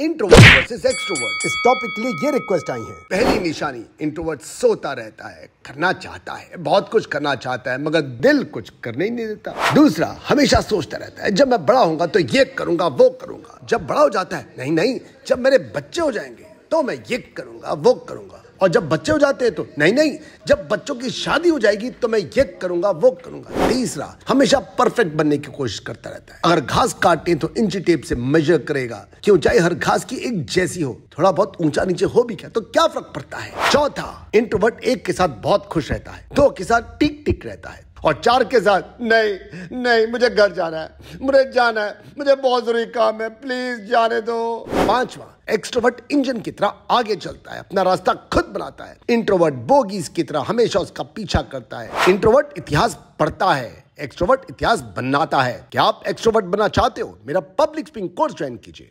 introvert versus extrovert इस topic के लिए ये रिक्वेस्ट आई है पहली निशानी इंट्रोवर्ट सोता रहता है करना चाहता है बहुत कुछ करना चाहता है मगर दिल कुछ करने ही नहीं देता दूसरा हमेशा सोचता रहता है जब मैं बड़ा होगा तो ये करूंगा वो करूंगा जब बड़ा हो जाता है नहीं नहीं जब मेरे बच्चे हो जाएंगे तो मैं ये करूंगा वो करूंगा और जब बच्चे हो जाते हैं तो नहीं नहीं जब बच्चों की शादी हो जाएगी तो मैं ये करूंगा वो करूंगा तीसरा हमेशा परफेक्ट बनने की कोशिश करता रहता है अगर घास काटे तो इंची टेप से मेजर करेगा क्यों ऊंचाई हर घास की एक जैसी हो थोड़ा बहुत ऊंचा नीचे हो भी क्या तो क्या फर्क पड़ता है चौथा इंट्रोवर्ट एक के साथ बहुत खुश रहता है दो के साथ टिक टिक रहता है और चार के साथ नहीं नहीं मुझे घर जाना है मुझे जाना है मुझे बहुत जरूरी काम है प्लीज जाने दो पांचवा एक्सट्रोवर्ट इंजन की तरह आगे चलता है अपना रास्ता खुद बनाता है इंट्रोवर्ट बोगीज की तरह हमेशा उसका पीछा करता है इंट्रोवर्ट इतिहास पढ़ता है एक्सट्रोवर्ट इतिहास बनाता है क्या आप एक्सट्रोवर्ट बनना चाहते हो मेरा पब्लिक स्पीकिंग कोर्स ज्वाइन कीजिए